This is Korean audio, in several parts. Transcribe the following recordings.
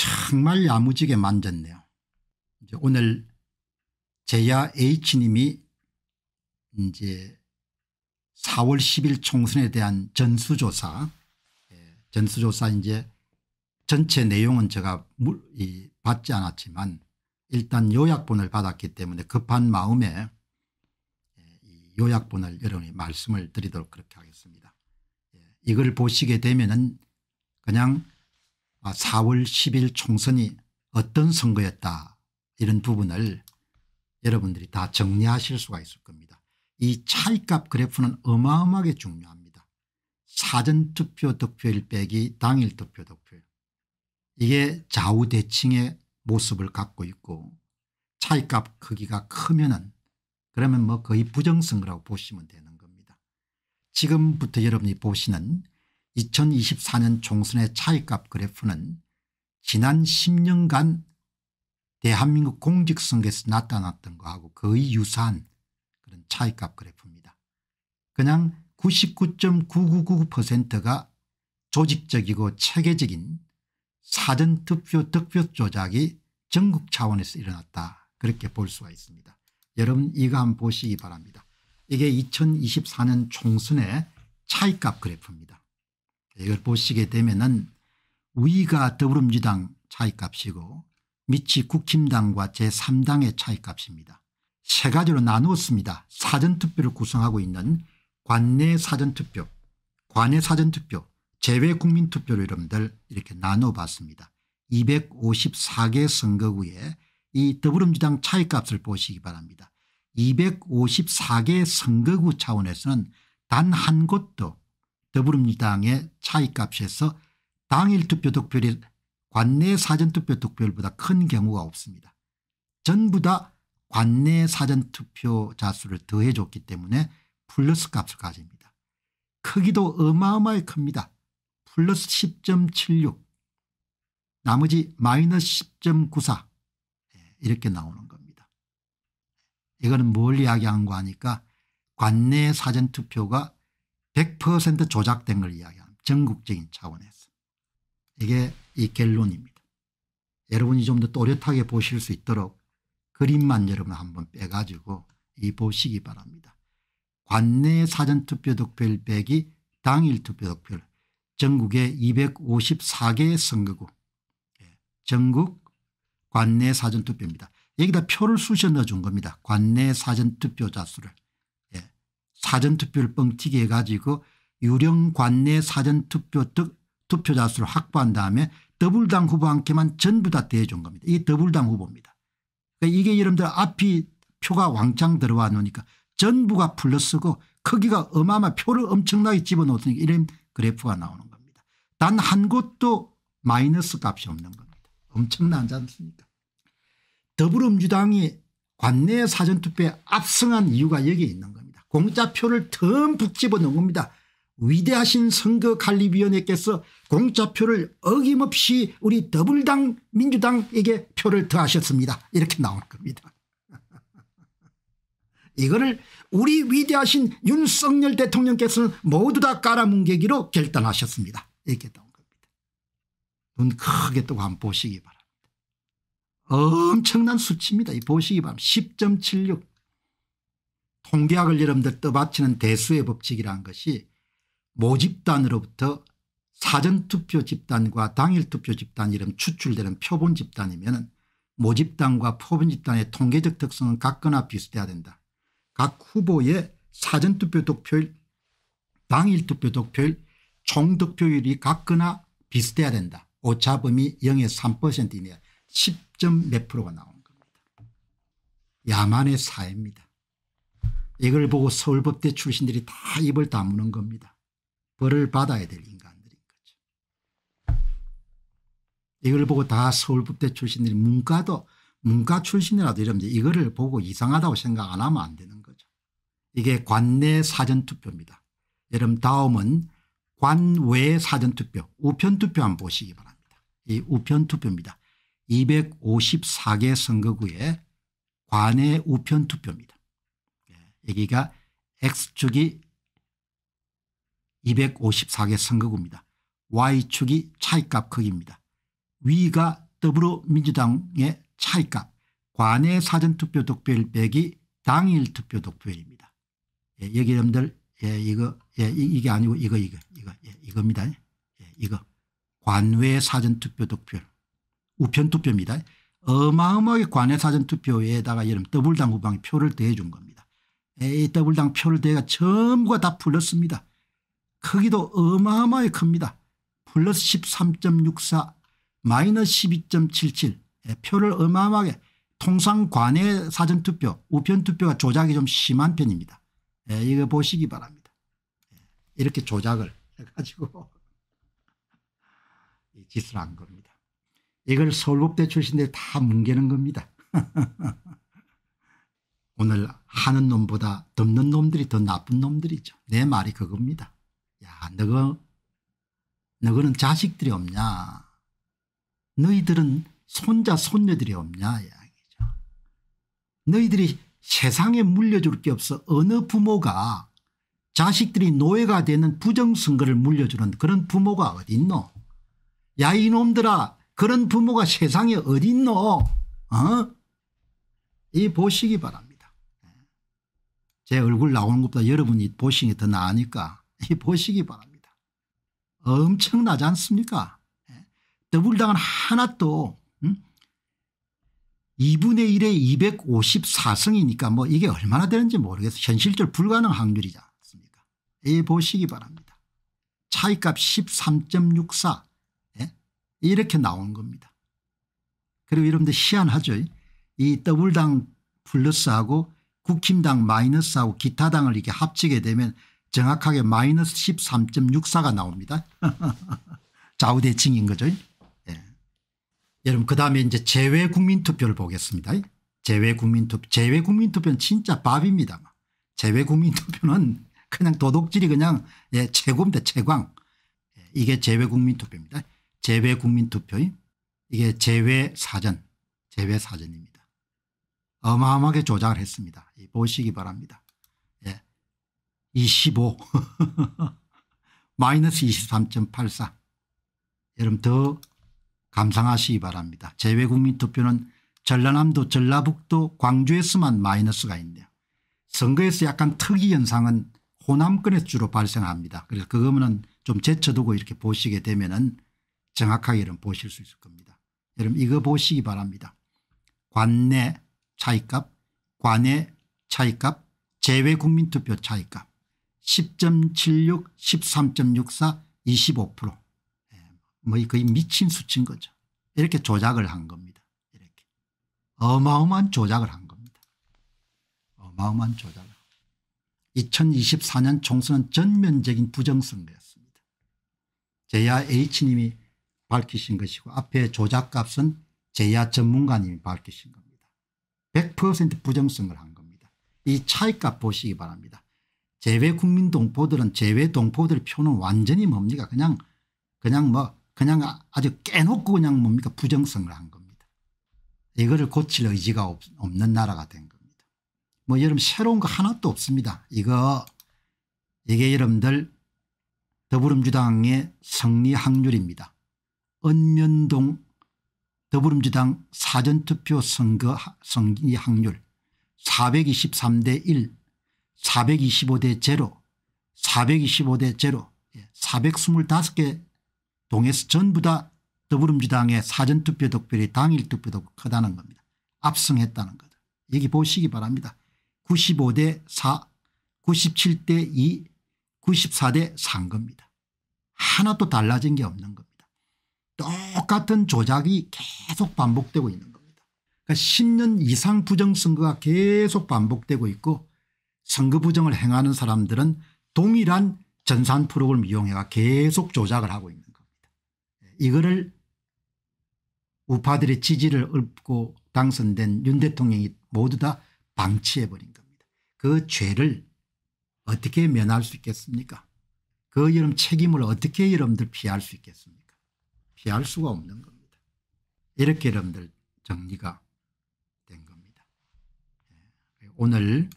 정말 야무지게 만졌네요. 이제 오늘 제야 H님이 이제 4월 10일 총선에 대한 전수조사 예, 전수조사 이제 전체 내용은 제가 받지 않았지만 일단 요약본을 받았기 때문에 급한 마음에 예, 요약본을 여러분이 말씀을 드리도록 그렇게 하겠습니다. 예, 이걸 보시게 되면 은 그냥 4월 아, 10일 총선이 어떤 선거였다 이런 부분을 여러분들이 다 정리하실 수가 있을 겁니다. 이 차이값 그래프는 어마어마하게 중요합니다. 사전투표 득표일 빼기 당일 투표 득표일 이게 좌우대칭의 모습을 갖고 있고 차이값 크기가 크면 은 그러면 뭐 거의 부정선거라고 보시면 되는 겁니다. 지금부터 여러분이 보시는 2024년 총선의 차이값 그래프는 지난 10년간 대한민국 공직선거에서 나타났던 것하고 거의 유사한 그런 차익값 그래프입니다. 그냥 99.999%가 조직적이고 체계적인 사전투표 득표 조작이 전국 차원에서 일어났다 그렇게 볼 수가 있습니다. 여러분 이거 한번 보시기 바랍니다. 이게 2024년 총선의 차익값 그래프입니다. 이걸 보시게 되면은 위가 더불어민주당 차이값이고 미치 국힘당과 제3당의 차이값입니다. 세 가지로 나누었습니다. 사전투표를 구성하고 있는 관내 사전투표, 관내 사전투표, 제외국민투표를 여러분들 이렇게 나눠봤습니다. 254개 선거구에 이 더불어민주당 차이값을 보시기 바랍니다. 254개 선거구 차원에서는 단 한 곳도 더불어민주당의 차이값에서 당일 투표 득표율이 관내 사전투표 득표율보다 큰 경우가 없습니다. 전부 다 관내 사전투표 자수를 더해줬기 때문에 플러스 값을 가집니다. 크기도 어마어마히 큽니다. 플러스 10.76 나머지 마이너스 10.94 예, 이렇게 나오는 겁니다. 이거는 뭘 이야기한 거 하니까 관내 사전투표가 100% 조작된 걸 이야기합니다. 전국적인 차원에서. 이게 이 결론입니다. 여러분이 좀 더 또렷하게 보실 수 있도록 그림만 여러분 한번 빼가지고 이 보시기 바랍니다. 관내 사전투표 득표율 빼기 당일 투표 득표율 전국의 254개 선거구 예, 전국 관내 사전투표입니다. 여기다 표를 쑤셔 넣어준 겁니다. 관내 사전투표자 수를 사전투표를 뻥튀기 해가지고 유령 관내 사전투표 투표자 수를 확보한 다음에 더블당 후보 한 개만 전부 다 대해준 겁니다. 이게 더불당 후보입니다. 그러니까 이게 여러분들 앞이 표가 왕창 들어와 놓으니까 전부가 플러스고 크기가 어마어마 표를 엄청나게 집어넣으니까 이런 그래프가 나오는 겁니다. 단 한 곳도 마이너스 값이 없는 겁니다. 엄청나지 않습니까 더불어민주당이 관내 사전투표에 압승한 이유가 여기에 있는 겁니다. 공짜표를 듬뿍 집어넣은 겁니다. 위대하신 선거관리위원회께서 공짜표를 어김없이 우리 더불당 민주당에게 표를 더하셨습니다. 이렇게 나올 겁니다. 이거를 우리 위대하신 윤석열 대통령께서는 모두 다 깔아뭉개기로 결단하셨습니다. 이렇게 나온 겁니다. 눈 크게 뜨 한번 보시기 바랍니다. 엄청난 수치입니다. 이 보시기 바랍니다. 10.76 통계학을 여러분들 떠받치는 대수의 법칙이라는 것이 모집단으로부터 사전투표 집단과 당일투표 집단 이름 추출되는 표본 집단이면 모집단과 표본 집단의 통계적 특성은 같거나 비슷해야 된다. 각 후보의 사전투표 득표율 당일투표 득표율 총득표율이 같거나 비슷해야 된다. 오차범위 0에서 3%이내 10점 몇 프로가 나오는 겁니다. 야만의 사회입니다. 이걸 보고 서울법대 출신들이 다 입을 다무는 겁니다. 벌을 받아야 될 인간들인 거죠. 이걸 보고 다 서울법대 출신들이 문과도 문과 출신이라도 이러면 이거를 보고 이상하다고 생각 안 하면 안 되는 거죠. 이게 관내 사전투표입니다. 여러분 다음은 관외 사전투표 우편투표 한번 보시기 바랍니다. 이 우편투표입니다. 254개 선거구에 관외 우편투표입니다. 여기가 X축이 254개 선거구입니다. Y축이 차이값 크기입니다. 위가 더불어민주당의 차이값 관내 사전투표 득표율 빼기 당일 투표 득표율입니다. 예, 여기 여러분들 예, 이거 예, 이게 아니고 이거 이거 이거 예, 이겁니다. 예, 이거 관외 사전투표 득표율 우편투표입니다. 어마어마하게 관외 사전투표에다가 여러분 더블당 후방이 표를 더해준 겁니다. AW당 표를 대가 전부가 다 불렀습니다. 크기도 어마어마하게 큽니다. 플러스 13.64 마이너스 12.77 예, 표를 어마어마하게 통상 관외 사전투표 우편투표가 조작이 좀 심한 편입니다. 예, 이거 보시기 바랍니다. 예, 이렇게 조작을 해가지고 이 짓을 한 겁니다. 이걸 서울법대 출신들다 뭉개는 겁니다. 오늘 하는 놈보다 덮는 놈들이 더 나쁜 놈들이죠. 내 말이 그겁니다. 야 너거 너거는 자식들이 없냐 너희들은 손자 손녀들이 없냐 이야기죠. 너희들이 세상에 물려줄 게 없어 어느 부모가 자식들이 노예가 되는 부정선거를 물려주는 그런 부모가 어딨노 야 이놈들아 그런 부모가 세상에 어딨노 어? 이 보시기 바랍니다. 제 얼굴 나오는 것보다 여러분이 보시는 게더 나으니까 보시기 바랍니다. 엄청나지 않습니까? 예. 더불당은 하나도 2분의 음? 1에 254승이니까 뭐 이게 얼마나 되는지 모르겠어 현실적 불가능 확률이지 않습니까? 이 보시기 바랍니다. 차이값 13.64 예? 이렇게 나오 겁니다. 그리고 여러분들 희한하죠. 이 더블당 플러스하고 국힘당 마이너스하고 기타당을 이렇게 합치게 되면 정확하게 마이너스 13.64가 나옵니다. 좌우대칭인 거죠. 예. 여러분 그 다음에 이제 재외국민투표를 보겠습니다. 제외국민투표 재외국민투표는 진짜 밥입니다. 제외국민투표는 그냥 도둑질이 그냥 예, 최고입니다. 최광. 예, 이게 제외국민투표입니다제외국민투표 이게 제외사전 재외사전입니다. 어마어마하게 조작을 했습니다. 보시기 바랍니다. 예. 25 마이너스 23.84 여러분 더 감상하시기 바랍니다. 제외국민투표는 전라남도 전라북도 광주에서만 마이너스가 있네요. 선거에서 약간 특이 현상은 호남권에서 주로 발생합니다. 그래서 그거는 좀 제쳐두고 이렇게 보시게 되면 은 정확하게 여러분 보실 수 있을 겁니다. 여러분 이거 보시기 바랍니다. 관내 차이값, 관외 차이값, 제외 국민투표 차이값 10.76, 13.64, 25%뭐 거의 미친 수치인 거죠. 이렇게 조작을 한 겁니다. 이렇게 어마어마한 조작을 한 겁니다. 어마어마한 조작 을 2024년 총선은 전면적인 부정선거였습니다. 제야 H님이 밝히신 것이고 앞에 조작값은 제야 전문가님이 밝히신 겁니다. 100% 부정성을 한 겁니다. 이 차이값 보시기 바랍니다. 제외 국민 동포들은 제외 동포들 표는 완전히 뭡니까 그냥 그냥 뭐 그냥 아주 깨놓고 그냥 뭡니까 부정성을 한 겁니다. 이거를 고칠 의지가 없, 는 나라가 된 겁니다. 뭐 여러분 새로운 거 하나도 없습니다. 이거 이게 여러분들 더불어민주당의 성리 확률입니다. 은면동 더불어민주당 사전투표 선거 승리 확률 423대 1 425대 0 425대 0 425개 동에서 전부 다 더불어민주당의 사전투표 득표율이 당일 투표도 크다는 겁니다. 압승했다는 거죠. 여기 보시기 바랍니다. 95대 4 97대 2 94대 3겁니다. 하나도 달라진 게 없는 겁니다. 네. 똑같은 조작이 계속 반복되고 있는 겁니다. 그러니까 10년 이상 부정선거가 계속 반복되고 있고 선거 부정을 행하는 사람들은 동일한 전산 프로그램 이용해가 계속 조작을 하고 있는 겁니다. 네. 이거를 우파들의 지지를 얻고 당선된 윤 대통령이 모두 다 방치해버린 겁니다. 그 죄를 어떻게 면할 수 있겠습니까 그 여름 책임을 어떻게 여러분들 피할 수 있겠습니까 피할 수가 없는 겁니다. 이렇게 여러분들 정리가 된 겁니다. 예. 오늘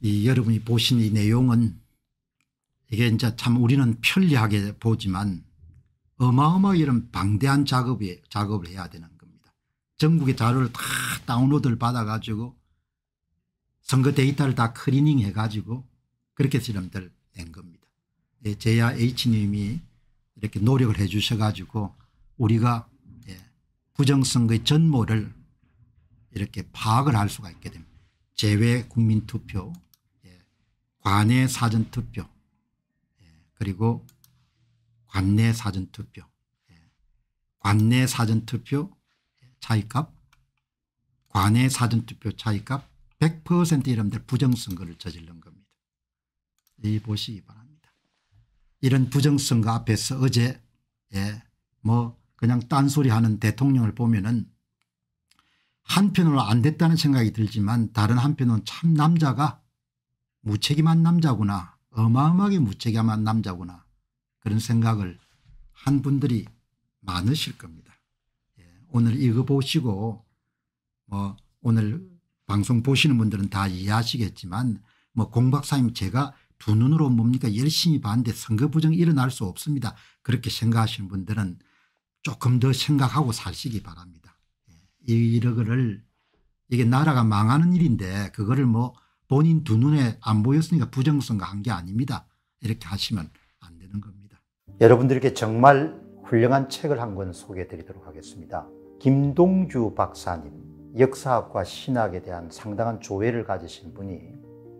이 여러분이 보신 이 내용은 이게 이제 참 우리는 편리하게 보지만 어마어마 이런 방대한 작업이, 작업을 해야 되는 겁니다. 전국의 자료를 다 다운로드를 받아가지고 선거 데이터를 다 클리닝 해가지고 그렇게 실험들 낸 겁니다. 네, 제야 H님이 이렇게 노력을 해 주셔가지고 우리가 예, 부정선거의 전모를 이렇게 파악을 할 수가 있게 됩니다. 재외 국민투표 예, 관내 사전투표 예, 그리고 관내 사전투표 관내 사전투표 차이값 관내 사전투표 차이값 100%여러분 부정선거를 저질른 겁니다. 이 보시기 바랍니다. 이런 부정성과 앞에서 어제 예, 뭐 그냥 딴소리하는 대통령을 보면은 한편으로 는안 됐다는 생각이 들지만 다른 한편으로는 참 남자가 무책임한 남자구나 어마어마하게 무책임한 남자구나 그런 생각을 한 분들이 많으실 겁니다. 예, 오늘 읽어보시고 뭐 오늘 방송 보시는 분들은 다 이해하시겠지만 뭐 공박사님 제가 두 눈으로 뭡니까 열심히 봤는데 선거 부정이 일어날 수 없습니다. 그렇게 생각하시는 분들은 조금 더 생각하고 사시기 바랍니다. 예, 이거를 이게 나라가 망하는 일인데 그거를 뭐 본인 두 눈에 안 보였으니까 부정선거 한 게 아닙니다. 이렇게 하시면 안 되는 겁니다. 여러분들께 정말 훌륭한 책을 한 권 소개해 드리도록 하겠습니다. 김동주 박사님 역사학과 신학에 대한 상당한 조회를 가지신 분이